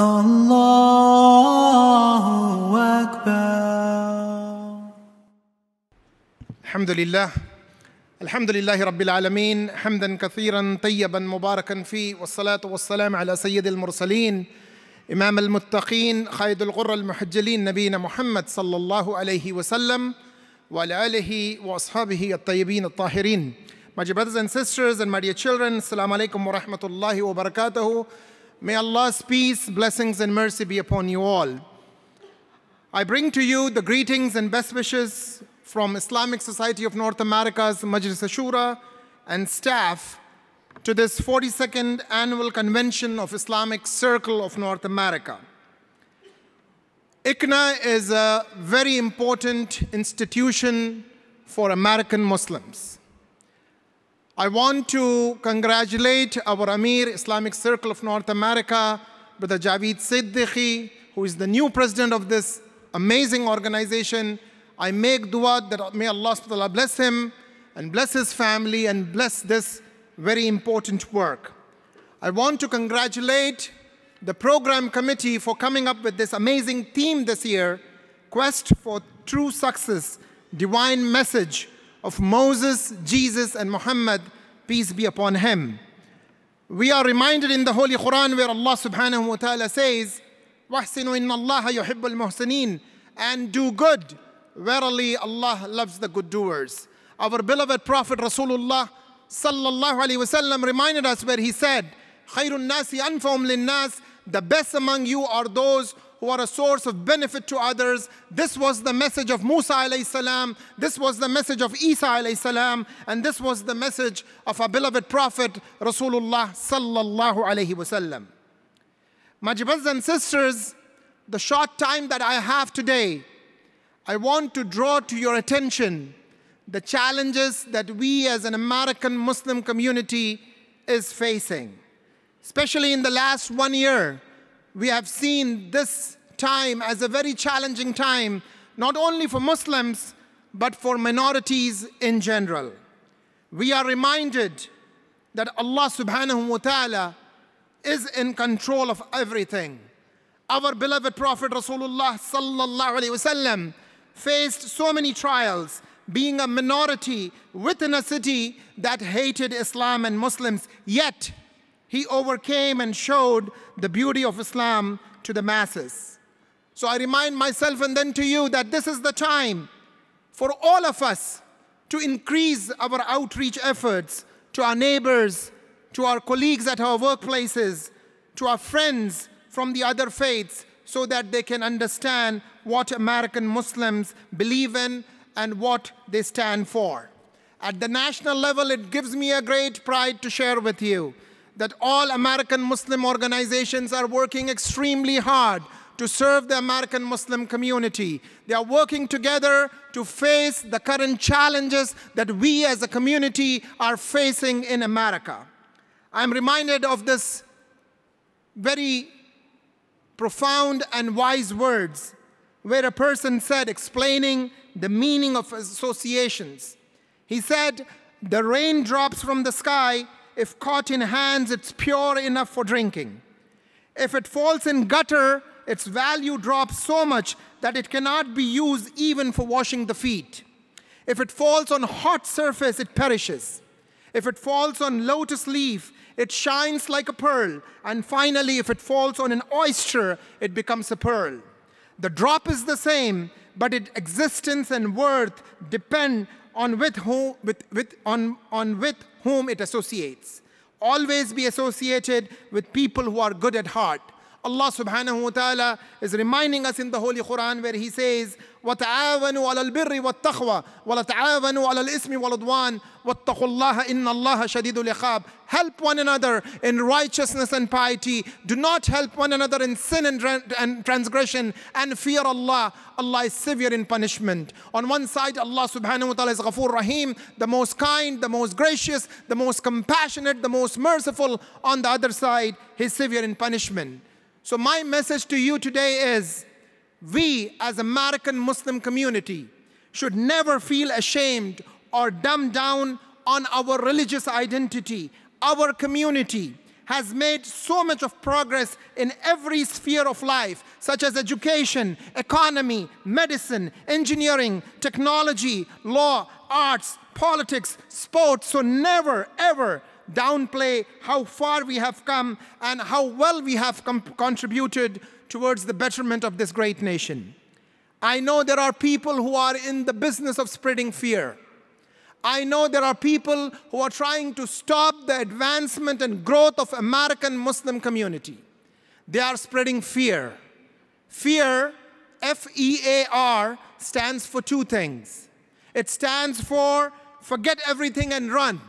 Allahu Akbar. Alhamdulillah. Alhamdulillah Rabbil Alameen. Hamdan kathiran tayyaban mubarakan fi. Wassalatu wassalam ala sayyidil mursaleen. Imam al-Muttaqeen. Khayyidul Ghurra al-Muhajjaleen. Nabiyina Muhammad sallallahu alayhi wa sallam. Wa ala wa ashabihi at-tayyibin at-tahirin. My brothers and sisters and my dear children. Assalamu alaikum wa rahmatullahi wa barakatuhu. May Allah's peace, blessings, and mercy be upon you all. I bring to you the greetings and best wishes from Islamic Society of North America's Majlis Ashura and staff to this 42nd Annual Convention of Islamic Circle of North America. ICNA is a very important institution for American Muslims. I want to congratulate our Amir, Islamic Circle of North America, Brother Javed Siddiqui, who is the new president of this amazing organization. I make dua that may Allah bless him and bless his family and bless this very important work. I want to congratulate the program committee for coming up with this amazing theme this year, Quest for True Success, Divine Message, of Moses, Jesus, and Muhammad, peace be upon him. We are reminded in the Holy Quran where Allah subhanahu wa ta'ala says, وَحْسِنُوا إِنَّ اللَّهَ يُحِبُّ الْمُحْسِنِينَ And do good. Verily, Allah loves the good doers. Our beloved Prophet Rasulullah sallallahu alayhi wasallam reminded us where he said, خَيْرُ النَّاسِ أَنْفَهُمْ لِلنَّاسِ The best among you are those who are a source of benefit to others. This was the message of Musa alayhi salam. This was the message of Isa alayhi salam. And this was the message of our beloved Prophet Rasulullah sallallahu alayhi wasallam. My brothers and sisters, the short time that I have today, I want to draw to your attention the challenges that we as an American Muslim community is facing, especially in the last one year we have seen this time as a very challenging time, not only for Muslims, but for minorities in general. We are reminded that Allah subhanahu wa ta'ala is in control of everything. Our beloved Prophet Rasulullah sallallahu alayhi wasallam faced so many trials, being a minority within a city that hated Islam and Muslims, yet he overcame and showed the beauty of Islam to the masses. So I remind myself and then to you that this is the time for all of us to increase our outreach efforts to our neighbors, to our colleagues at our workplaces, to our friends from the other faiths, so that they can understand what American Muslims believe in and what they stand for. At the national level, it gives me a great pride to share with you that all American Muslim organizations are working extremely hard to serve the American Muslim community. They are working together to face the current challenges that we as a community are facing in America. I'm reminded of this very profound and wise words where a person said, explaining the meaning of associations. He said, the rain drops from the sky if caught in hands, it's pure enough for drinking. If it falls in gutter, its value drops so much that it cannot be used even for washing the feet. If it falls on hot surface, it perishes. If it falls on lotus leaf, it shines like a pearl. And finally, if it falls on an oyster, it becomes a pearl. The drop is the same, but its existence and worth depend on with whom, with, with, on, on with whom it associates. Always be associated with people who are good at heart. Allah subhanahu wa ta'ala is reminding us in the Holy Quran where He says, وتعاونوا على البر والتقوى ولا تعاونوا على الإثم والعدوان واتقوا الله إن الله شديد العقاب help one another in righteousness and piety do not help one another in sin and, transgression and fear Allah Allah is severe in punishment on one side Allah subhanahu wa ta'ala is Ghafoor Rahim the most kind the most gracious the most compassionate the most merciful on the other side he's severe in punishment so my message to you today is we as American Muslim community should never feel ashamed or dumbed down on our religious identity. Our community has made so much of progress in every sphere of life, such as education, economy, medicine, engineering, technology, law, arts, politics, sports. So never, ever downplay how far we have come and how well we have contributed towards the betterment of this great nation. I know there are people who are in the business of spreading fear. I know there are people who are trying to stop the advancement and growth of American Muslim community. They are spreading fear. Fear, F-E-A-R, stands for two things. It stands for forget everything and run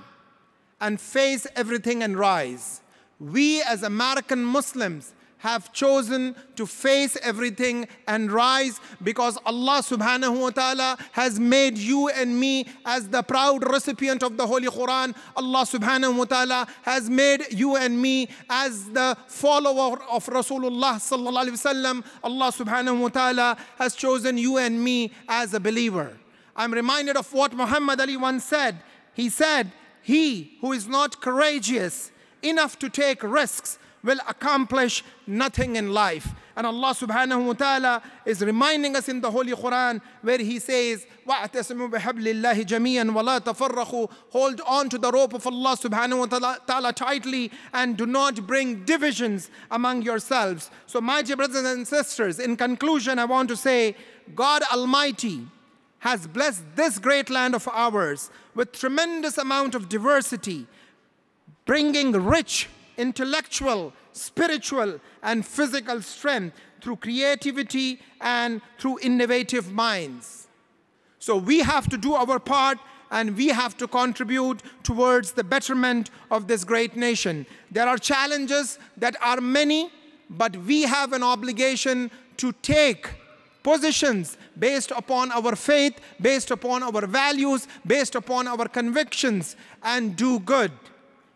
and face everything and rise. We as American Muslims have chosen to face everything and rise because Allah subhanahu wa ta'ala has made you and me as the proud recipient of the Holy Quran. Allah subhanahu wa ta'ala has made you and me as the follower of Rasulullah sallallahu alayhi wasallam. Allah subhanahu wa ta'ala has chosen you and me as a believer. I'm reminded of what Muhammad Ali once said. He said, he who is not courageous enough to take risks will accomplish nothing in life. And Allah subhanahu wa ta'ala is reminding us in the Holy Quran where He says, وَاعْتَسِمُوا بِحَبْلِ اللَّهِ جَمِيعًا وَلَا تَفَرَّقُوا Hold on to the rope of Allah subhanahu wa ta'ala tightly and do not bring divisions among yourselves. So my dear brothers and sisters, in conclusion I want to say, God Almighty, has blessed this great land of ours with tremendous amount of diversity, bringing rich intellectual, spiritual, and physical strength through creativity and through innovative minds. So we have to do our part and we have to contribute towards the betterment of this great nation. There are challenges that are many, but we have an obligation to take positions based upon our faith, based upon our values, based upon our convictions, and do good.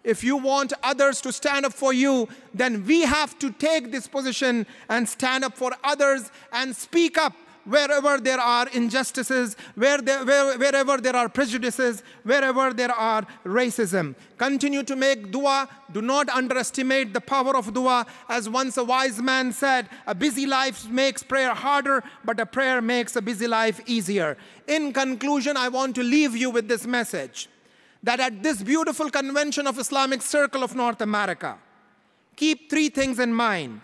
If you want others to stand up for you, then we have to take this position and stand up for others and speak up wherever there are injustices, where there, where, wherever there are prejudices, wherever there are racism. Continue to make dua. Do not underestimate the power of dua. As once a wise man said, a busy life makes prayer harder, but a prayer makes a busy life easier. In conclusion, I want to leave you with this message that at this beautiful convention of Islamic Circle of North America, keep three things in mind.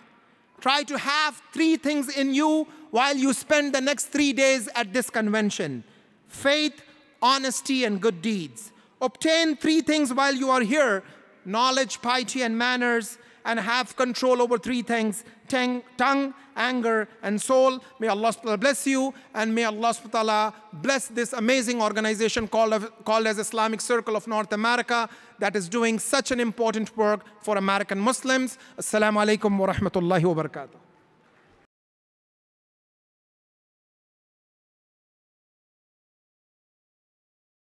Try to have three things in you while you spend the next three days at this convention faith, honesty, and good deeds. Obtain three things while you are here knowledge, piety, and manners and have control over three things tongue, anger, and soul. May Allah bless you, and may Allah bless this amazing organization called, called as Islamic Circle of North America that is doing such an important work for American Muslims. Assalamu alaikum wa rahmatullahi wa barakatuh.